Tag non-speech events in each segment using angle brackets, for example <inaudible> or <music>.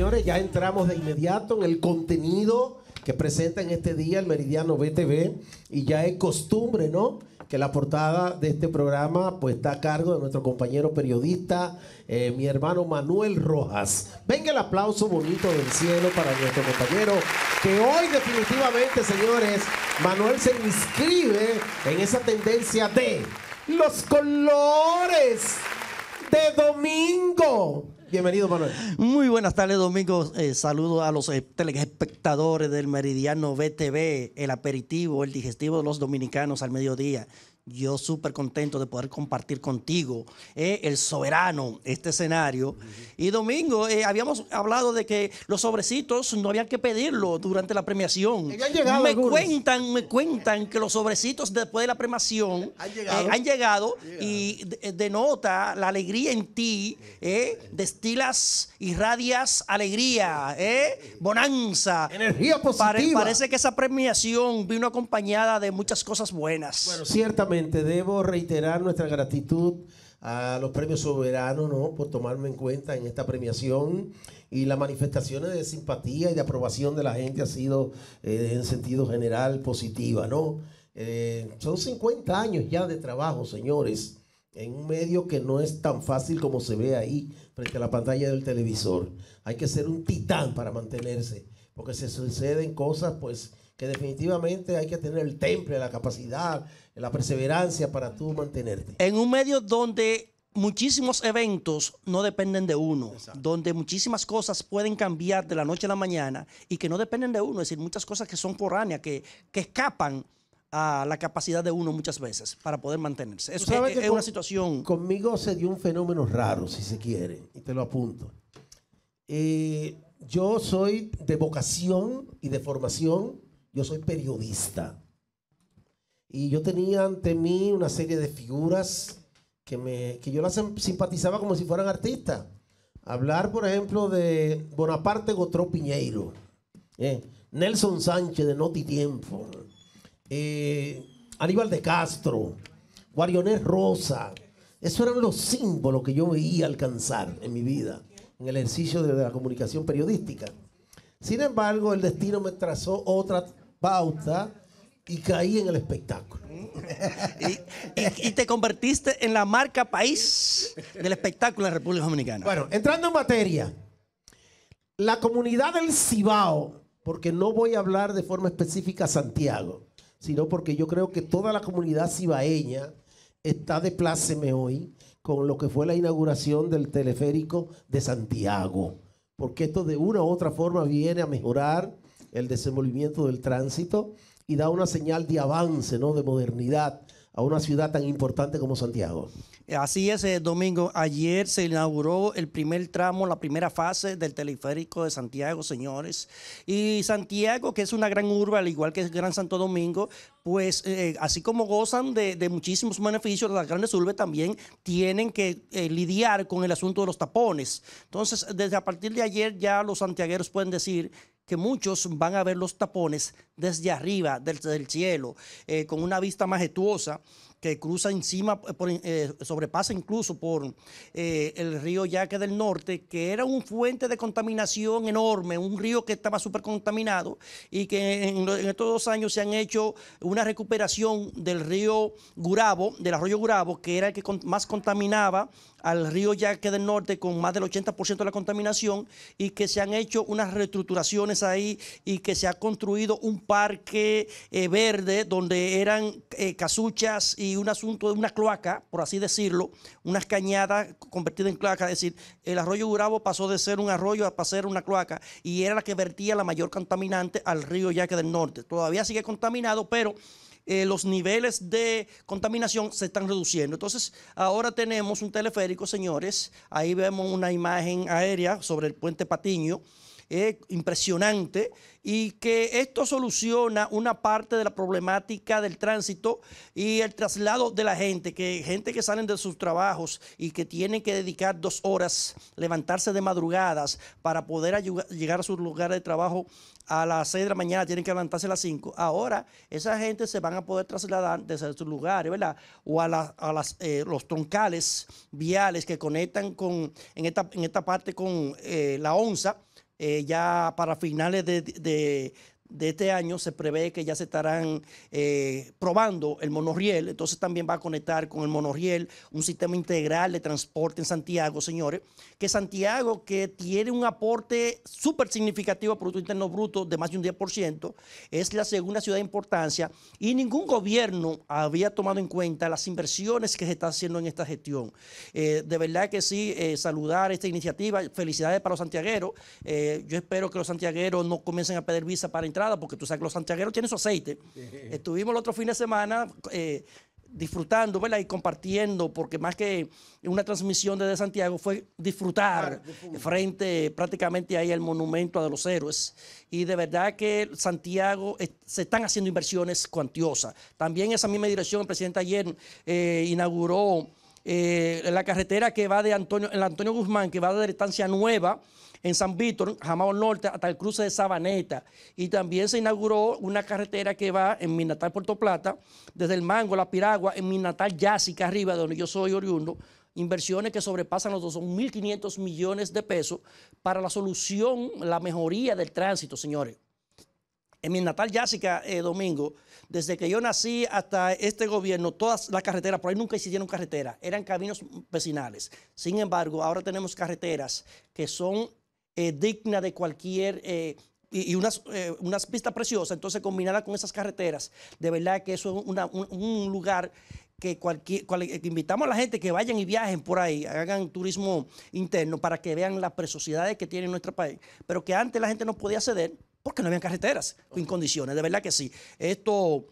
señores, ya entramos de inmediato en el contenido que presenta en este día el Meridiano BTV y ya es costumbre, ¿no? Que la portada de este programa pues está a cargo de nuestro compañero periodista, eh, mi hermano Manuel Rojas. Venga el aplauso bonito del cielo para nuestro compañero, que hoy definitivamente, señores, Manuel se inscribe en esa tendencia de los colores de domingo. Bienvenido, Manuel. Muy buenas tardes, Domingo. Eh, saludo a los del Meridiano BTV, el aperitivo, el digestivo de los dominicanos al mediodía. Yo súper contento de poder compartir contigo eh, el soberano, este escenario. Y domingo eh, habíamos hablado de que los sobrecitos no habían que pedirlo durante la premiación. me cuentan, me cuentan que los sobrecitos después de la premiación han eh, llegado, y denota la alegría en ti, destilas y radias alegría, bonanza. Energía positiva. parece que esa premiación vino acompañada de muchas cosas buenas. Bueno, ciertamente debo reiterar nuestra gratitud a los premios soberanos ¿no? por tomarme en cuenta en esta premiación y las manifestaciones de simpatía y de aprobación de la gente ha sido eh, en sentido general positiva. ¿no? Eh, son 50 años ya de trabajo, señores, en un medio que no es tan fácil como se ve ahí frente a la pantalla del televisor. Hay que ser un titán para mantenerse, porque se suceden cosas pues que definitivamente hay que tener el temple, la capacidad, la perseverancia para tú mantenerte. En un medio donde muchísimos eventos no dependen de uno, donde muchísimas cosas pueden cambiar de la noche a la mañana y que no dependen de uno, es decir, muchas cosas que son foráneas, que, escapan a la capacidad de uno muchas veces para poder mantenerse. Eso es, una situación... Conmigo se dio un fenómeno raro, si se quiere, y te lo apunto. Eh, yo soy de vocación y de formación yo soy periodista. Y yo tenía ante mí una serie de figuras que, me, yo las em, simpatizaba como si fueran artistas. Hablar, por ejemplo, de Bonaparte Gotró Piñeiro, eh, Nelson Sánchez de Noti Tiempo, eh, Aníbal de Castro, Guarionés Rosa. Esos eran los símbolos que yo veía alcanzar en mi vida, en el ejercicio de la comunicación periodística. Sin embargo, el destino me trazó otra pauta y caí en el espectáculo. <laughs> y, te convertiste en la marca país del espectáculo en la República Dominicana. Bueno, entrando en materia, la comunidad del Cibao, porque no voy a hablar de forma específica Santiago, sino porque yo creo que toda la comunidad cibaeña está de pláceme hoy con lo que fue la inauguración del teleférico de Santiago, porque esto de una u otra forma viene a mejorar el desenvolvimiento del tránsito y da una señal de avance, ¿no? de modernidad a una ciudad tan importante como Santiago. Así es, eh, Domingo. Ayer se inauguró el primer tramo, la primera fase del teleférico de Santiago, señores. Y Santiago, que es una gran urba, al igual que es Gran Santo Domingo, pues eh, eh, así como gozan de, muchísimos beneficios, las grandes urbes también tienen que eh, lidiar con el asunto de los tapones. Entonces, desde a partir de ayer ya los santiagueros pueden decir que muchos van a ver los tapones desde arriba, desde el cielo, con una vista majestuosa que cruza encima, eh, eh, sobrepasa incluso por eh, el río Yaque del Norte, que era un fuente de contaminación enorme, un río que estaba súper contaminado y que en, estos dos años se han hecho una recuperación del río Gurabo, del arroyo Gurabo, que era el que más contaminaba al río Yaque del Norte con más del 80% de la contaminación y que se han hecho unas reestructuraciones ahí y que se ha construido un parque verde donde eran casuchas y un asunto de una cloaca, por así decirlo, unas cañadas convertidas en cloaca. Es decir, el arroyo Urabo pasó de ser un arroyo a pasar una cloaca y era la que vertía la mayor contaminante al río Yaque del Norte. Todavía sigue contaminado, pero eh, los niveles de contaminación se están reduciendo. Entonces, ahora tenemos un teleférico, señores. Ahí vemos una imagen aérea sobre el puente Patiño es impresionante y que esto soluciona una parte de la problemática del tránsito y el traslado de la gente, que gente que salen de sus trabajos y que tienen que dedicar dos horas, levantarse de madrugadas para poder llegar a su lugar de trabajo a las 6 de la mañana, tienen que levantarse a las 5. Ahora esa gente se van a poder trasladar desde sus lugares, ¿verdad? O a, las, eh, los troncales viales que conectan con, en, esta, parte con eh, la onza eh, ya para finales de, de, de este año se prevé que ya se estarán eh, probando el monorriel, entonces también va a conectar con el monorriel un sistema integral de transporte en Santiago, señores, que Santiago que tiene un aporte súper significativo a Producto Interno Bruto de más de un 10%, es la segunda ciudad de importancia y ningún gobierno había tomado en cuenta las inversiones que se está haciendo en esta gestión. Eh, de verdad que sí, eh, saludar esta iniciativa, felicidades para los santiagueros, yo espero que los santiagueros no comiencen a pedir visa para entrar porque tú sabes que los santiagueros tienen su aceite. Estuvimos el otro fin de semana eh, disfrutando, Y compartiendo, porque más que una transmisión desde Santiago fue disfrutar ah, frente prácticamente ahí al monumento de los héroes. Y de verdad que Santiago se están haciendo inversiones cuantiosas. También esa misma dirección, el presidente ayer eh, inauguró eh, la carretera que va de Antonio, el Antonio Guzmán, que va de la Estancia Nueva en San Víctor, Jamao Norte, hasta el cruce de Sabaneta. Y también se inauguró una carretera que va en mi natal Puerto Plata, desde el Mango, la Piragua, en mi natal Yásica, arriba, de donde yo soy oriundo. Inversiones que sobrepasan los 2.500 millones de pesos para la solución, la mejoría del tránsito, señores. En mi natal Yásica, eh, Domingo, desde que yo nací hasta este gobierno, todas las carreteras, por ahí nunca existieron carreteras, eran caminos vecinales. Sin embargo, ahora tenemos carreteras que son eh, digna de cualquier... Eh, y, eh, unas, pistas preciosas, entonces combinada con esas carreteras, de verdad que eso es un, lugar que cualquier, invitamos a la gente que vayan y viajen por ahí, hagan turismo interno para que vean las preciosidades que tiene nuestro país, pero que antes la gente no podía acceder porque no había carreteras en condiciones, de verdad que sí. Esto,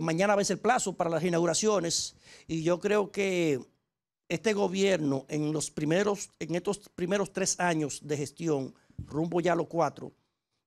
mañana va a ser el plazo para las inauguraciones y yo creo que este gobierno en, los primeros, en estos primeros tres años de gestión, rumbo ya a los cuatro,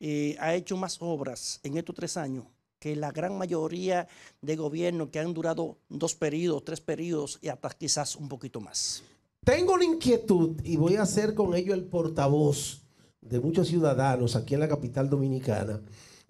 eh, ha hecho más obras en estos tres años que la gran mayoría de gobiernos que han durado dos periodos, tres periodos y hasta quizás un poquito más. Tengo la inquietud y voy a ser con ello el portavoz de muchos ciudadanos aquí en la capital dominicana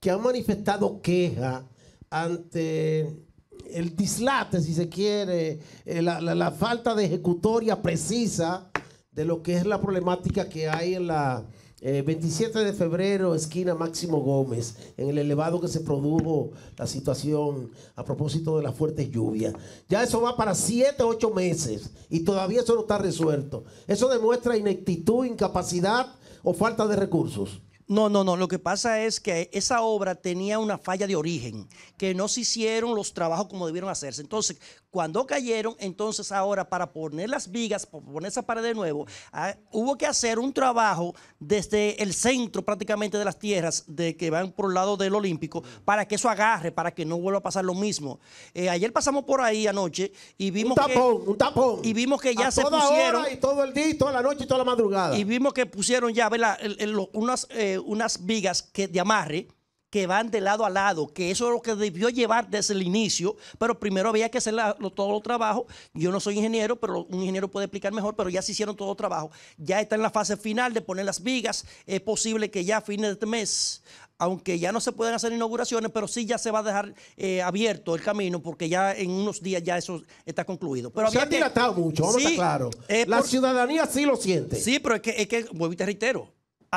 que han manifestado queja ante el dislate, si se quiere, eh, la, la, falta de ejecutoria precisa de lo que es la problemática que hay en la 27 eh, de febrero, esquina Máximo Gómez, en el elevado que se produjo la situación a propósito de las fuertes lluvias. Ya eso va para 7, 8 meses y todavía eso no está resuelto. Eso demuestra ineptitud, incapacidad o falta de recursos. No, no, no. Lo que pasa es que esa obra tenía una falla de origen, que no se hicieron los trabajos como debieron hacerse. Entonces, cuando cayeron, entonces ahora para poner las vigas, para poner esa pared de nuevo, ah, hubo que hacer un trabajo desde el centro prácticamente de las tierras de que van por el lado del Olímpico para que eso agarre, para que no vuelva a pasar lo mismo. Eh, ayer pasamos por ahí anoche y vimos un tapón, un tapón. y vimos que ya se pusieron y todo el día, toda la noche y toda la madrugada. Y vimos que pusieron ya, ¿verdad? unas eh, unas vigas que, de amarre que van de lado a lado, que eso es lo que debió llevar desde el inicio, pero primero había que hacer todo el trabajo. Yo no soy ingeniero, pero un ingeniero puede explicar mejor, pero ya se hicieron todo el trabajo. Ya está en la fase final de poner las vigas. Es posible que ya a fines de este mes, aunque ya no se pueden hacer inauguraciones, pero sí ya se va a dejar eh, abierto el camino, porque ya en unos días ya eso está concluido. Pero se ha dilatado mucho, vamos a claro. la ciudadanía sí lo siente. Sí, pero es que, es que vuelvo y te reitero,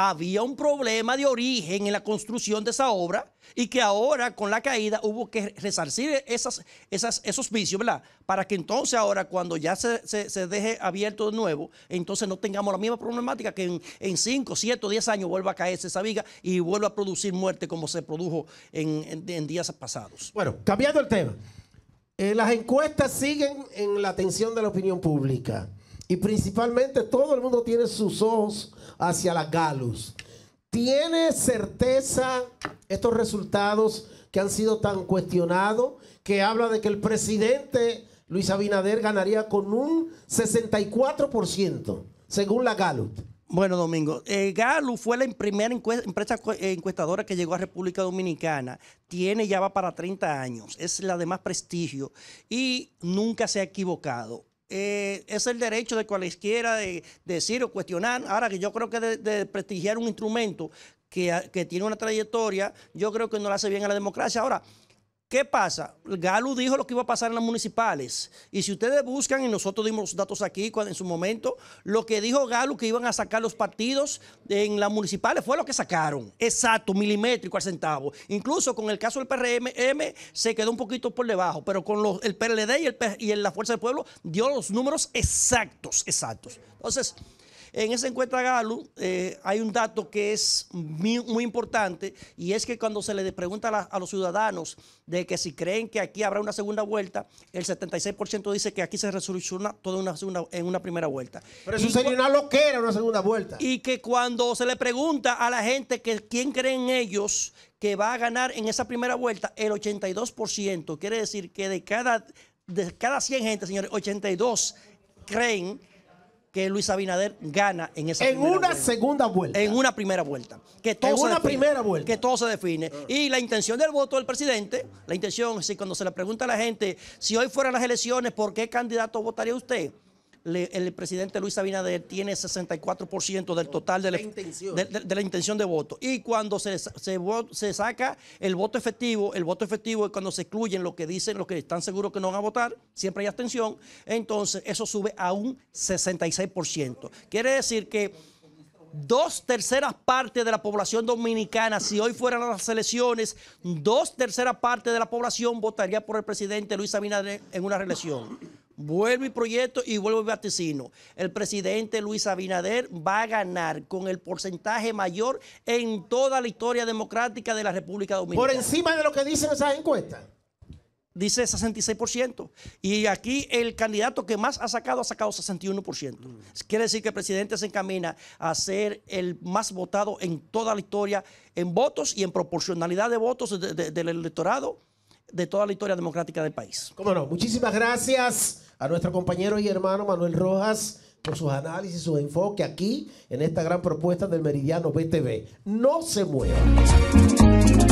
había un problema de origen en la construcción de esa obra y que ahora con la caída hubo que resarcir esas, esas, esos vicios, ¿verdad? Para que entonces ahora cuando ya se, deje abierto de nuevo, entonces no tengamos la misma problemática que en, 5, 7 10 años vuelva a caerse esa viga y vuelva a producir muerte como se produjo en, días pasados. Bueno, cambiando el tema, eh, las encuestas siguen en la atención de la opinión pública. Y principalmente todo el mundo tiene sus ojos hacia la Galus. ¿Tiene certeza estos resultados que han sido tan cuestionados? Que habla de que el presidente Luis Abinader ganaría con un 64%, según la Galus. Bueno, Domingo, eh, Galus fue la primera empresa eh, encuestadora que llegó a República Dominicana. Tiene ya va para 30 años, es la de más prestigio y nunca se ha equivocado. Eh, es el derecho de cualquiera de, de, decir o cuestionar. Ahora que yo creo que de, prestigiar un instrumento que, que, tiene una trayectoria, yo creo que no le hace bien a la democracia. Ahora, ¿Qué pasa? Galo dijo lo que iba a pasar en las municipales. Y si ustedes buscan, y nosotros dimos los datos aquí en su momento, lo que dijo Galo que iban a sacar los partidos en las municipales fue lo que sacaron. Exacto, milimétrico al centavo. Incluso con el caso del PRM se quedó un poquito por debajo, pero con los, el PLD y, el, y la Fuerza del Pueblo dio los números exactos, exactos. Entonces... En esa encuesta Galo eh, hay un dato que es muy, importante y es que cuando se le pregunta a, los ciudadanos de que si creen que aquí habrá una segunda vuelta, el 76% dice que aquí se resoluciona toda una en una primera vuelta. Pero eso no sería una loquera, una segunda vuelta. Y que cuando se le pregunta a la gente que quién creen ellos que va a ganar en esa primera vuelta, el 82%, quiere decir que de cada, de cada 100 gente, señores, 82 creen que Luis Abinader gana en esa en una segunda vuelta en una primera vuelta que todo en una primera vuelta que todo se define ah. y la intención del voto del presidente la intención si cuando se le pregunta a la gente si hoy fueran las elecciones por qué candidato votaría usted el presidente Luis Abinader tiene 64% del total de la, intención de voto. Y cuando se, se, saca el voto efectivo, el voto efectivo es cuando se excluyen lo que dicen los que están seguros que no van a votar, siempre hay abstención, entonces eso sube a un 66%. Quiere decir que dos terceras partes de la población dominicana, si hoy fueran las elecciones, dos terceras partes de la población votaría por el presidente Luis Abinader en una reelección. Vuelvo y proyecto y vuelvo y vaticino. El presidente Luis Abinader va a ganar con el porcentaje mayor en toda la historia democrática de la República Dominicana. Por encima de lo que dicen esas encuestas. Dice 66%. Y aquí el candidato que más ha sacado ha sacado 61%. Quiere decir que el presidente se encamina a ser el más votado en toda la historia en votos y en proporcionalidad de votos del electorado de toda la historia democrática del país. Cómo no. Muchísimas gracias a nuestro compañero y hermano Manuel Rojas por sus análisis, su enfoque aquí en esta gran propuesta del Meridiano BTV. No se muevan.